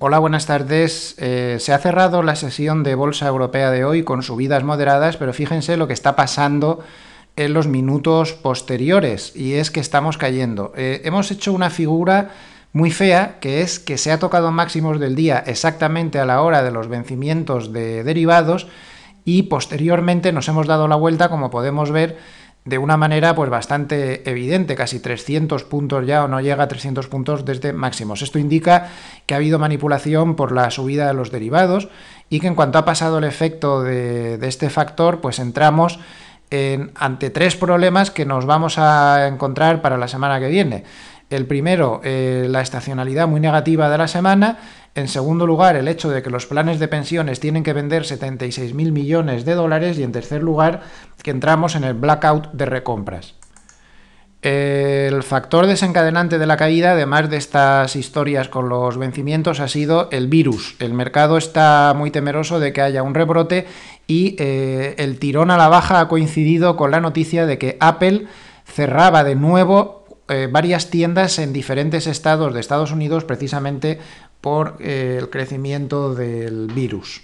Hola, buenas tardes. Eh, se ha cerrado la sesión de Bolsa Europea de hoy con subidas moderadas, pero fíjense lo que está pasando en los minutos posteriores y es que estamos cayendo. Eh, hemos hecho una figura muy fea que es que se ha tocado máximos del día exactamente a la hora de los vencimientos de derivados y posteriormente nos hemos dado la vuelta, como podemos ver, de una manera pues bastante evidente, casi 300 puntos ya o no llega a 300 puntos desde este máximos. Esto indica que ha habido manipulación por la subida de los derivados y que en cuanto ha pasado el efecto de, este factor, pues entramos en, ante tres problemas que nos vamos a encontrar para la semana que viene. El primero, eh, la estacionalidad muy negativa de la semana. En segundo lugar, el hecho de que los planes de pensiones tienen que vender 76.000 millones de dólares. Y en tercer lugar, que entramos en el blackout de recompras. El factor desencadenante de la caída, además de estas historias con los vencimientos, ha sido el virus. El mercado está muy temeroso de que haya un rebrote y eh, el tirón a la baja ha coincidido con la noticia de que Apple cerraba de nuevo eh, varias tiendas en diferentes estados de Estados Unidos precisamente por eh, el crecimiento del virus.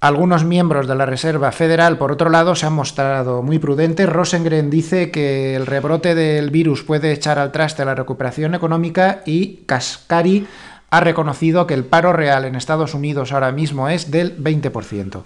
Algunos miembros de la Reserva Federal, por otro lado, se han mostrado muy prudentes. Rosengren dice que el rebrote del virus puede echar al traste la recuperación económica y Cascari ha reconocido que el paro real en Estados Unidos ahora mismo es del 20%.